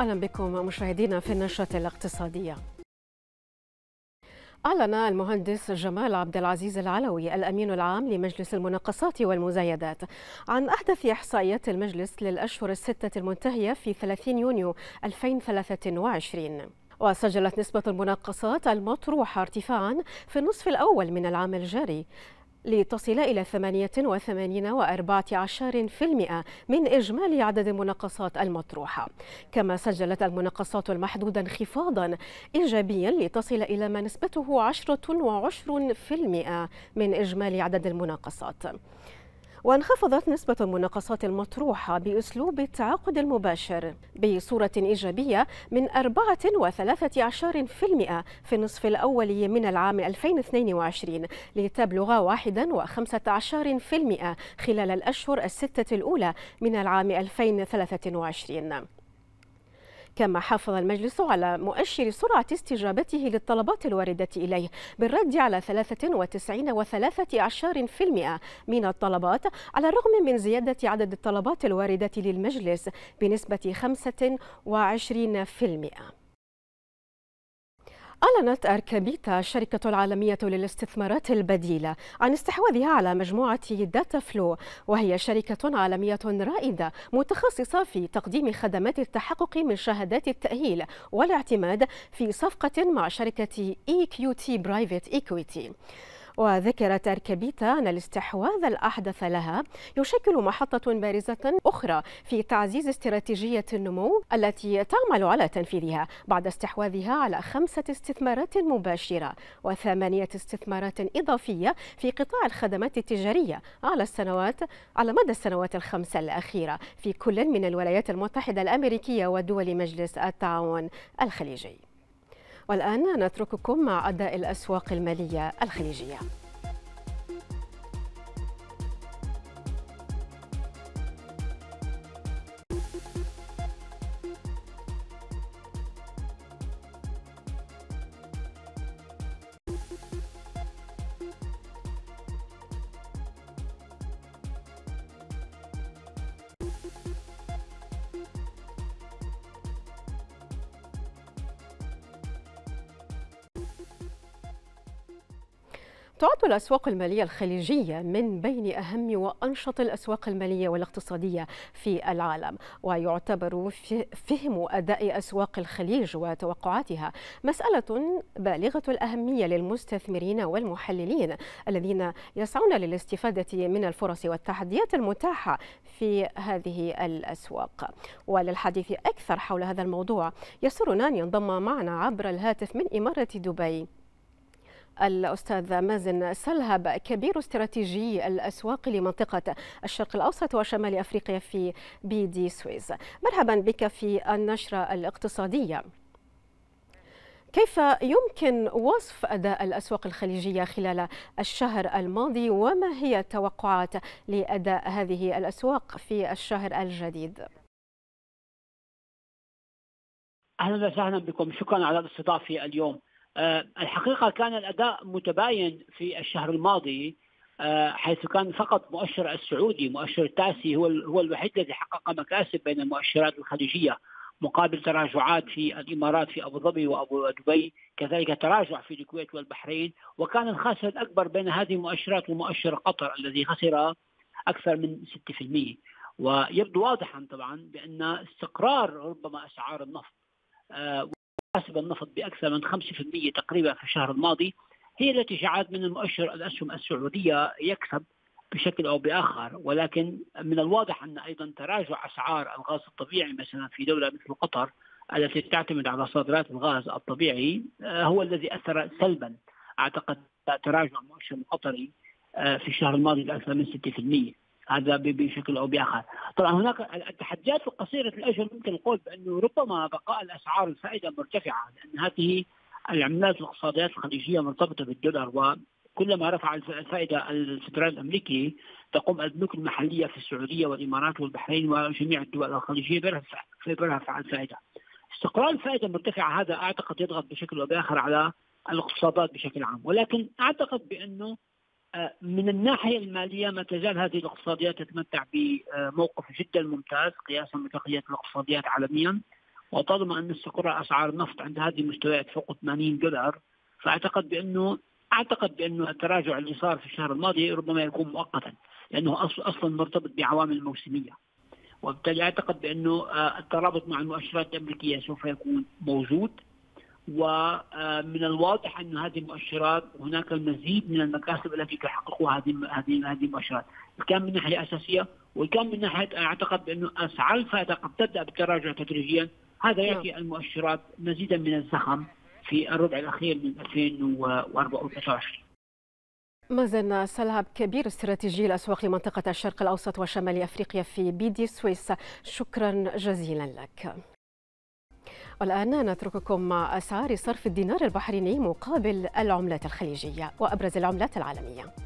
أهلا بكم مشاهدينا في النشرة الاقتصادية أعلن المهندس جمال عبد العزيز العلوي الأمين العام لمجلس المناقصات والمزايدات عن أحدث إحصائيات المجلس للأشهر الستة المنتهية في 30 يونيو 2023 وسجلت نسبة المناقصات المطروحة ارتفاعا في النصف الأول من العام الجاري لتصل إلى 88.14% من إجمالي عدد المناقصات المطروحة كما سجلت المناقصات المحدودة انخفاضا إيجابيا لتصل إلى ما نسبته 10.20% من إجمالي عدد المناقصات وانخفضت نسبة المناقصات المطروحة بأسلوب التعاقد المباشر بصورة إيجابية من 14 في النصف الأول من العام 2022 لتبلغ 1.15% خلال الأشهر الستة الأولى من العام 2023 كما حافظ المجلس على مؤشر سرعة استجابته للطلبات الواردة إليه بالرد على 93.3% من الطلبات على الرغم من زيادة عدد الطلبات الواردة للمجلس بنسبة 25% أعلنت أركابيتا الشركة العالمية للاستثمارات البديلة عن استحواذها على مجموعة داتا فلو وهي شركة عالمية رائدة متخصصة في تقديم خدمات التحقق من شهادات التأهيل والاعتماد في صفقة مع شركة إي كيو تي برايفت إيكويتي وذكرت أركبيتا أن الاستحواذ الأحدث لها يشكل محطة بارزة أخرى في تعزيز استراتيجية النمو التي تعمل على تنفيذها بعد استحواذها على خمسة استثمارات مباشرة وثمانية استثمارات إضافية في قطاع الخدمات التجارية على السنوات على مدى السنوات الخمسة الأخيرة في كل من الولايات المتحدة الأمريكية ودول مجلس التعاون الخليجي والآن نترككم مع أداء الأسواق المالية الخليجية تعد الأسواق المالية الخليجية من بين أهم وأنشط الأسواق المالية والاقتصادية في العالم ويعتبر فهم أداء أسواق الخليج وتوقعاتها مسألة بالغة الأهمية للمستثمرين والمحللين الذين يسعون للاستفادة من الفرص والتحديات المتاحة في هذه الأسواق وللحديث أكثر حول هذا الموضوع يسرنا أن ينضم معنا عبر الهاتف من إمارة دبي الأستاذ مازن سلهب كبير استراتيجي الأسواق لمنطقة الشرق الأوسط وشمال أفريقيا في بي دي سويس مرحبا بك في النشرة الاقتصادية كيف يمكن وصف أداء الأسواق الخليجية خلال الشهر الماضي وما هي التوقعات لأداء هذه الأسواق في الشهر الجديد؟ أهلا وسهلا بكم شكرا على الاستضافة اليوم آه، الحقيقة كان الأداء متباين في الشهر الماضي آه، حيث كان فقط مؤشر السعودي مؤشر التاسي هو هو الوحيد الذي حقق مكاسب بين المؤشرات الخليجيه مقابل تراجعات في الامارات في ابو ظبي وابو دبي كذلك تراجع في الكويت والبحرين وكان الخاسر الاكبر بين هذه المؤشرات ومؤشر قطر الذي خسر اكثر من 6% ويبدو واضحا طبعا بان استقرار ربما اسعار النفط آه، حسب النفط باكثر من 5% تقريبا في الشهر الماضي هي التي جعلت من المؤشر الاسهم السعوديه يكسب بشكل او باخر ولكن من الواضح ان ايضا تراجع اسعار الغاز الطبيعي مثلا في دوله مثل قطر التي تعتمد على صادرات الغاز الطبيعي آه، هو الذي اثر سلبا اعتقد تراجع المؤشر القطري آه، في الشهر الماضي باكثر من 6%. هذا بشكل او باخر. طبعا هناك التحديات القصيره قصيره ممكن نقول القول بانه ربما بقاء الاسعار الفائده مرتفعه لان هذه العملات الاقتصاديات الخليجيه مرتبطه بالدولار وكلما رفع الفائده الفدرالي الامريكي تقوم البنوك المحليه في السعوديه والامارات والبحرين وجميع الدول الخليجيه برفع الفائده. استقرار الفائده المرتفعه هذا اعتقد يضغط بشكل او باخر على الاقتصادات بشكل عام، ولكن اعتقد بانه من الناحيه الماليه ما تزال هذه الاقتصاديات تتمتع بموقف جدا ممتاز قياسا ببقيه الاقتصاديات عالميا وطالما ان استقرار اسعار النفط عند هذه المستويات فوق 80 دولار فاعتقد بانه اعتقد بانه التراجع اللي صار في الشهر الماضي ربما يكون مؤقتا لانه اصلا مرتبط بعوامل موسميه وبالتالي اعتقد بانه آه، الترابط مع المؤشرات الامريكيه سوف يكون موجود ومن آه، الواضح أن هذه المؤشرات هناك المزيد من المكاسب التي تحققها هذه هذه هذه المؤشرات، كان من ناحية أساسية وكان من ناحية أعتقد بأنه أسعار الفائدة قد تبدأ بالتراجع تدريجيا، هذا نعم. يعطي المؤشرات مزيدا من الزخم في الربع الأخير من 2024. ما زلنا كبير استراتيجي الأسواق لمنطقة الشرق الأوسط وشمال أفريقيا في بيدي سويس شكرا جزيلا لك والآن نترككم مع أسعار صرف الدينار البحريني مقابل العملات الخليجية وأبرز العملات العالمية